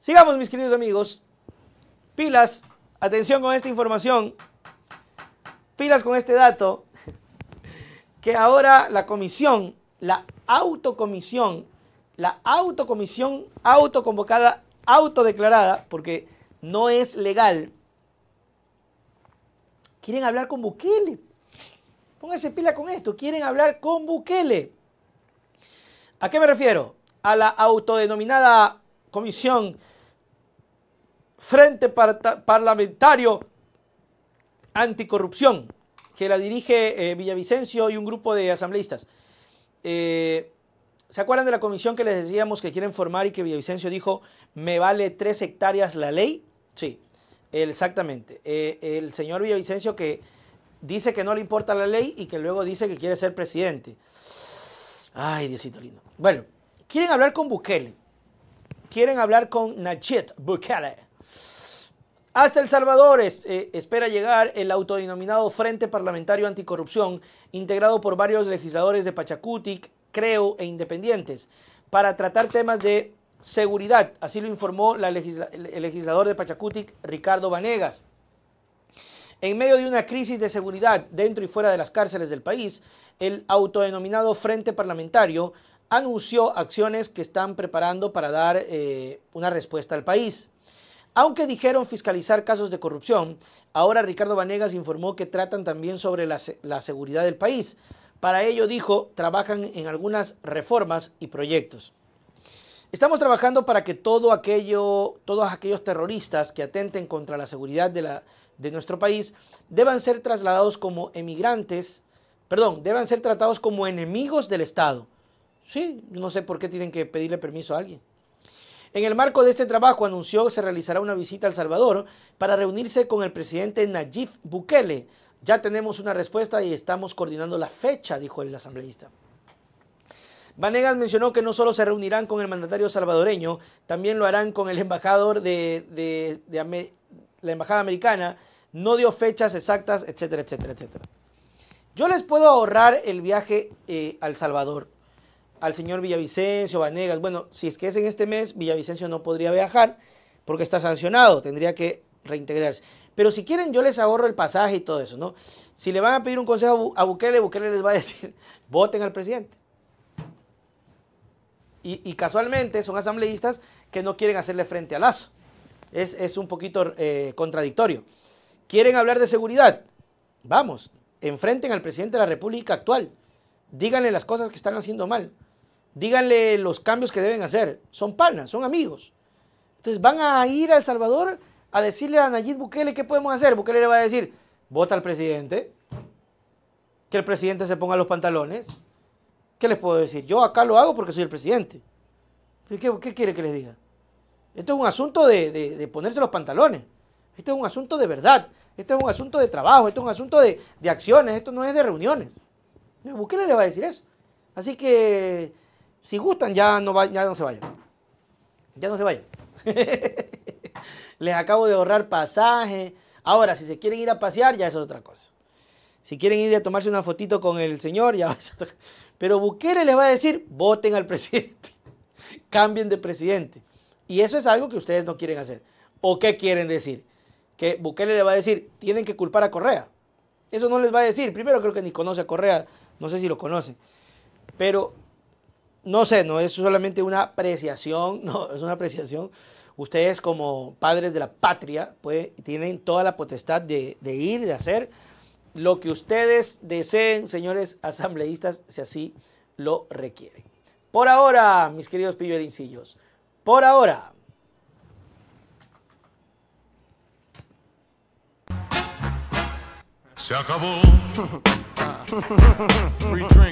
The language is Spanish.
Sigamos, mis queridos amigos. Pilas, atención con esta información. Pilas con este dato. Que ahora la comisión, la autocomisión, la autocomisión autoconvocada, autodeclarada, porque no es legal. Quieren hablar con Bukele. Pónganse pila con esto. Quieren hablar con Bukele. ¿A qué me refiero? A la autodenominada comisión Frente Parlamentario Anticorrupción, que la dirige eh, Villavicencio y un grupo de asambleístas. Eh, ¿Se acuerdan de la comisión que les decíamos que quieren formar y que Villavicencio dijo, me vale tres hectáreas la ley? Sí, exactamente. Eh, el señor Villavicencio que dice que no le importa la ley y que luego dice que quiere ser presidente. Ay, Diosito lindo. Bueno, quieren hablar con Bukele. Quieren hablar con Nachit Bukele. Hasta El Salvador eh, espera llegar el autodenominado Frente Parlamentario Anticorrupción, integrado por varios legisladores de Pachacutic, Creo e Independientes, para tratar temas de seguridad. Así lo informó el legislador de Pachacutic, Ricardo Vanegas. En medio de una crisis de seguridad dentro y fuera de las cárceles del país, el autodenominado Frente Parlamentario anunció acciones que están preparando para dar eh, una respuesta al país. Aunque dijeron fiscalizar casos de corrupción, ahora Ricardo Vanegas informó que tratan también sobre la, seguridad del país. Para ello, dijo, trabajan en algunas reformas y proyectos. Estamos trabajando para que todo aquello, todos aquellos terroristas que atenten contra la seguridad de, la, de, nuestro país deban ser trasladados como emigrantes, perdón, deban ser tratados como enemigos del Estado. Sí, no sé por qué tienen que pedirle permiso a alguien. En el marco de este trabajo anunció que se realizará una visita al Salvador para reunirse con el presidente Nayib Bukele. Ya tenemos una respuesta y estamos coordinando la fecha, dijo el asambleísta. Vanegas mencionó que no solo se reunirán con el mandatario salvadoreño, también lo harán con el embajador de, la embajada americana. No dio fechas exactas, etcétera, etcétera, etcétera. Yo les puedo ahorrar el viaje eh, al Salvador al señor Villavicencio, Vanegas. Bueno, si es que es en este mes, Villavicencio no podría viajar porque está sancionado, tendría que reintegrarse. Pero si quieren, yo les ahorro el pasaje y todo eso, ¿no? Si le van a pedir un consejo a Bukele, Bukele les va a decir, voten al presidente. Y, casualmente son asambleístas que no quieren hacerle frente al Lazo. Es, un poquito eh, contradictorio. ¿Quieren hablar de seguridad? Vamos, enfrenten al presidente de la República actual. Díganle las cosas que están haciendo mal díganle los cambios que deben hacer. Son panas, son amigos. Entonces van a ir a El Salvador a decirle a Nayib Bukele qué podemos hacer. Bukele le va a decir, vota al presidente, que el presidente se ponga los pantalones. ¿Qué les puedo decir? Yo acá lo hago porque soy el presidente. ¿Qué, quiere que les diga? Esto es un asunto de, ponerse los pantalones. Esto es un asunto de verdad. Esto es un asunto de trabajo. Esto es un asunto de, de acciones. Esto no es de reuniones. Bukele le va a decir eso. Así que si gustan, ya no, ya no se vayan. Ya no se vayan. Les acabo de ahorrar pasaje. Ahora, si se quieren ir a pasear, ya es otra cosa. Si quieren ir a tomarse una fotito con el señor, ya es otra cosa. Pero Bukele les va a decir, voten al presidente. Cambien de presidente. Y eso es algo que ustedes no quieren hacer. ¿O qué quieren decir? Que Bukele le va a decir, tienen que culpar a Correa. Eso no les va a decir. Primero creo que ni conoce a Correa. No sé si lo conocen. Pero no sé, no es solamente una apreciación, no, es una apreciación. Ustedes como padres de la patria pues, tienen toda la potestad de, ir ir, de hacer lo que ustedes deseen, señores asambleístas, si así lo requieren. Por ahora, mis queridos pillerincillos, por ahora. Se acabó.